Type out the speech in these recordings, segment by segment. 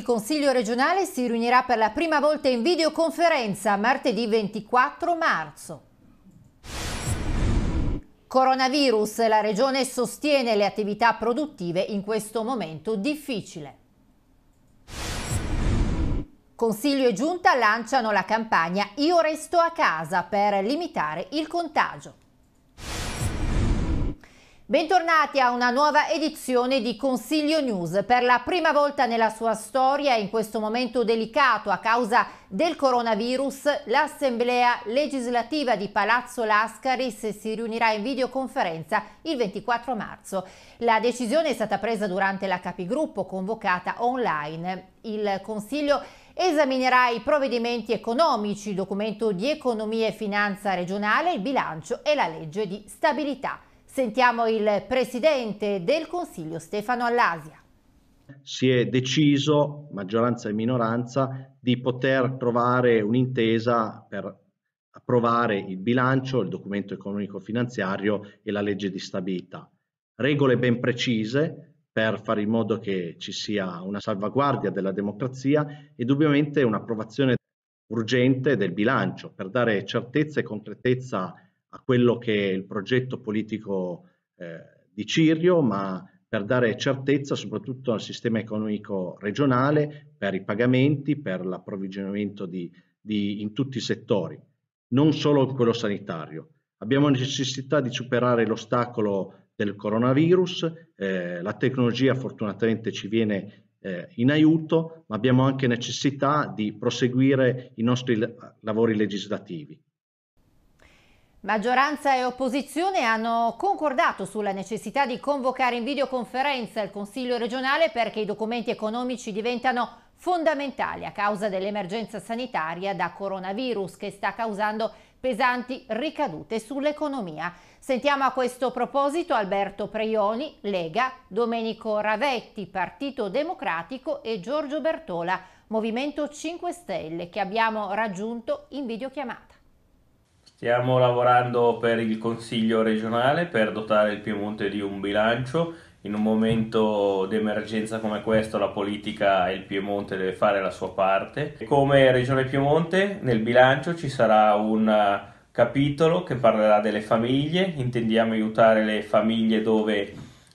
Il Consiglio regionale si riunirà per la prima volta in videoconferenza martedì 24 marzo. Coronavirus, la regione sostiene le attività produttive in questo momento difficile. Consiglio e Giunta lanciano la campagna Io resto a casa per limitare il contagio. Bentornati a una nuova edizione di Consiglio News. Per la prima volta nella sua storia, in questo momento delicato a causa del coronavirus, l'Assemblea legislativa di Palazzo Lascaris si riunirà in videoconferenza il 24 marzo. La decisione è stata presa durante la capigruppo convocata online. Il Consiglio esaminerà i provvedimenti economici, il documento di economia e finanza regionale, il bilancio e la legge di stabilità. Sentiamo il presidente del Consiglio Stefano Allasia. Si è deciso, maggioranza e minoranza, di poter trovare un'intesa per approvare il bilancio, il documento economico-finanziario e la legge di stabilità. Regole ben precise per fare in modo che ci sia una salvaguardia della democrazia e ovviamente un'approvazione urgente del bilancio per dare certezza e concretezza a quello che è il progetto politico eh, di Cirio, ma per dare certezza soprattutto al sistema economico regionale, per i pagamenti, per l'approvvigionamento di, di, in tutti i settori, non solo in quello sanitario. Abbiamo necessità di superare l'ostacolo del coronavirus, eh, la tecnologia fortunatamente ci viene eh, in aiuto, ma abbiamo anche necessità di proseguire i nostri eh, lavori legislativi. Maggioranza e opposizione hanno concordato sulla necessità di convocare in videoconferenza il Consiglio regionale perché i documenti economici diventano fondamentali a causa dell'emergenza sanitaria da coronavirus che sta causando pesanti ricadute sull'economia. Sentiamo a questo proposito Alberto Preioni, Lega, Domenico Ravetti, Partito Democratico e Giorgio Bertola, Movimento 5 Stelle, che abbiamo raggiunto in videochiamata. Stiamo lavorando per il Consiglio regionale per dotare il Piemonte di un bilancio. In un momento di emergenza come questo la politica e il Piemonte deve fare la sua parte. Come Regione Piemonte nel bilancio ci sarà un capitolo che parlerà delle famiglie. Intendiamo aiutare le famiglie dove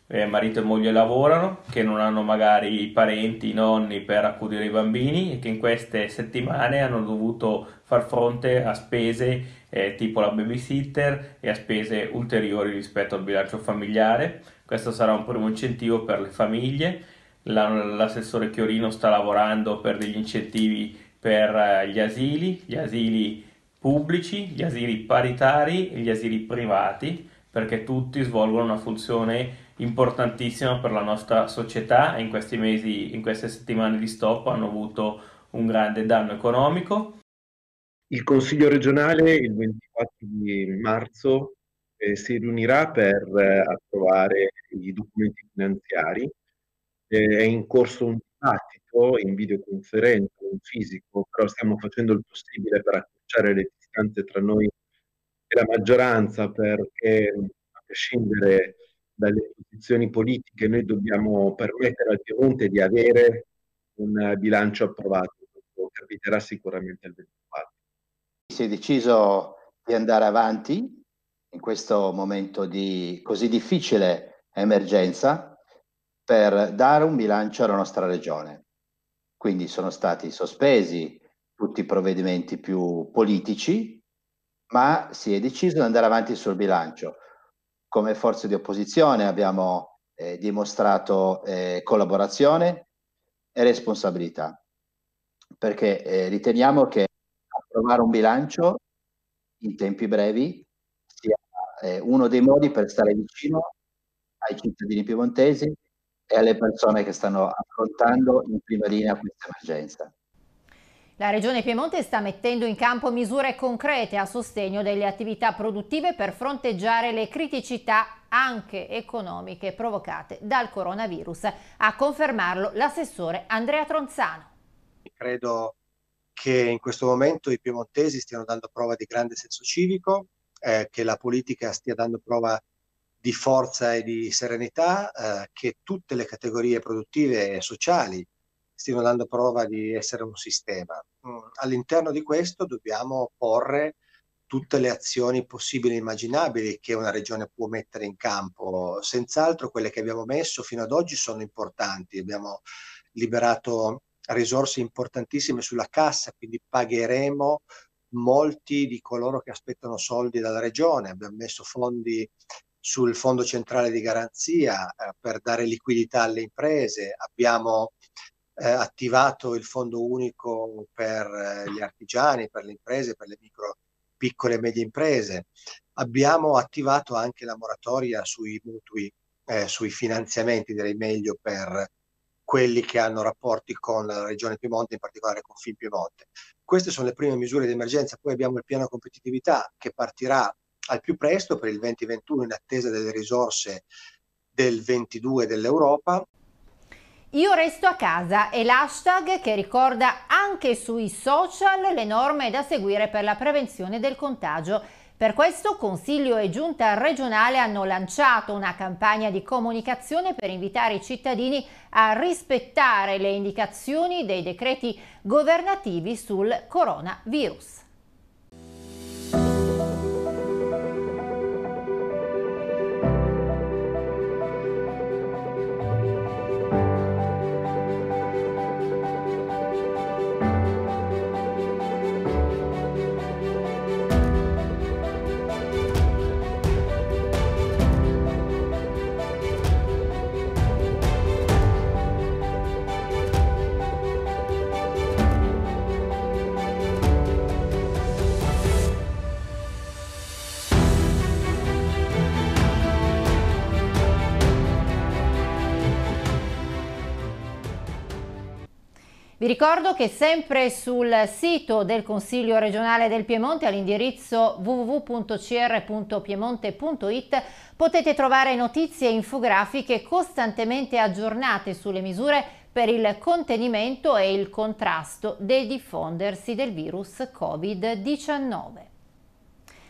eh, marito e moglie lavorano, che non hanno magari i parenti, i nonni per accudire i bambini e che in queste settimane hanno dovuto far fronte a spese eh, tipo la babysitter e a spese ulteriori rispetto al bilancio familiare. Questo sarà un primo incentivo per le famiglie. l'assessore Chiorino sta lavorando per degli incentivi per eh, gli asili, gli asili pubblici, gli asili paritari e gli asili privati, perché tutti svolgono una funzione importantissima per la nostra società e in questi mesi, in queste settimane di stop hanno avuto un grande danno economico. Il Consiglio regionale il 24 di marzo eh, si riunirà per eh, approvare i documenti finanziari. Eh, è in corso un dibattito in videoconferenza, in fisico, però stiamo facendo il possibile per accorciare le distanze tra noi e la maggioranza perché a prescindere dalle posizioni politiche noi dobbiamo permettere al Piemonte di avere un eh, bilancio approvato. capiterà sicuramente il 24 si è deciso di andare avanti in questo momento di così difficile emergenza per dare un bilancio alla nostra regione. Quindi sono stati sospesi tutti i provvedimenti più politici, ma si è deciso di andare avanti sul bilancio. Come forze di opposizione abbiamo eh, dimostrato eh, collaborazione e responsabilità, perché eh, riteniamo che trovare un bilancio in tempi brevi sia eh, uno dei modi per stare vicino ai cittadini piemontesi e alle persone che stanno affrontando in prima linea questa emergenza. La Regione Piemonte sta mettendo in campo misure concrete a sostegno delle attività produttive per fronteggiare le criticità anche economiche provocate dal coronavirus. A confermarlo l'assessore Andrea Tronzano. Credo che in questo momento i piemontesi stiano dando prova di grande senso civico, eh, che la politica stia dando prova di forza e di serenità, eh, che tutte le categorie produttive e sociali stiano dando prova di essere un sistema. Mm, all'interno di questo dobbiamo porre tutte le azioni possibili e immaginabili che una regione può mettere in campo. Senz'altro quelle che abbiamo messo fino ad oggi sono importanti. Abbiamo liberato risorse importantissime sulla cassa, quindi pagheremo molti di coloro che aspettano soldi dalla regione. Abbiamo messo fondi sul fondo centrale di garanzia eh, per dare liquidità alle imprese, abbiamo eh, attivato il fondo unico per eh, gli artigiani, per le imprese, per le micro, piccole e medie imprese, abbiamo attivato anche la moratoria sui mutui, eh, sui finanziamenti, direi meglio, per quelli che hanno rapporti con la regione Piemonte, in particolare con Fin Piemonte. Queste sono le prime misure di emergenza, poi abbiamo il piano competitività che partirà al più presto per il 2021 in attesa delle risorse del 22 dell'Europa. Io resto a casa è l'hashtag che ricorda anche sui social le norme da seguire per la prevenzione del contagio. Per questo Consiglio e Giunta regionale hanno lanciato una campagna di comunicazione per invitare i cittadini a rispettare le indicazioni dei decreti governativi sul coronavirus. Vi ricordo che sempre sul sito del Consiglio regionale del Piemonte all'indirizzo www.cr.piemonte.it potete trovare notizie e infografiche costantemente aggiornate sulle misure per il contenimento e il contrasto del diffondersi del virus Covid-19.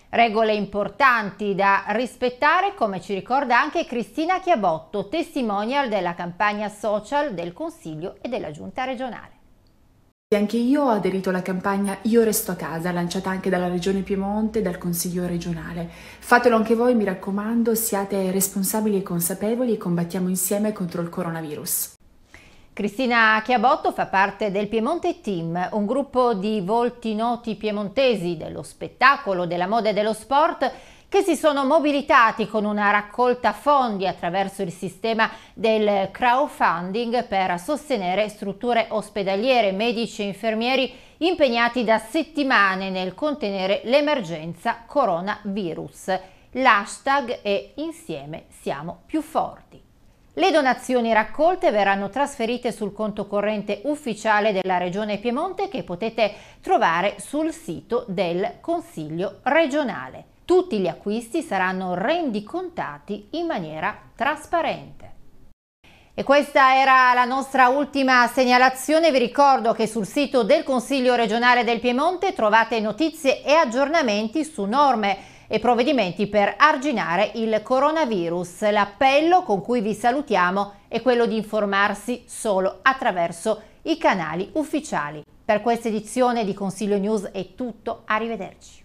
Regole importanti da rispettare, come ci ricorda anche Cristina Chiabotto, testimonial della campagna social del Consiglio e della Giunta regionale anche io ho aderito alla campagna Io resto a casa, lanciata anche dalla Regione Piemonte e dal Consiglio regionale. Fatelo anche voi, mi raccomando, siate responsabili e consapevoli e combattiamo insieme contro il coronavirus. Cristina Chiabotto fa parte del Piemonte Team, un gruppo di volti noti piemontesi dello spettacolo, della moda e dello sport che si sono mobilitati con una raccolta fondi attraverso il sistema del crowdfunding per sostenere strutture ospedaliere, medici e infermieri impegnati da settimane nel contenere l'emergenza coronavirus. L'hashtag è Insieme siamo più forti. Le donazioni raccolte verranno trasferite sul conto corrente ufficiale della Regione Piemonte che potete trovare sul sito del Consiglio regionale. Tutti gli acquisti saranno rendicontati in maniera trasparente. E questa era la nostra ultima segnalazione. Vi ricordo che sul sito del Consiglio regionale del Piemonte trovate notizie e aggiornamenti su norme e provvedimenti per arginare il coronavirus. L'appello con cui vi salutiamo è quello di informarsi solo attraverso i canali ufficiali. Per questa edizione di Consiglio News è tutto, arrivederci.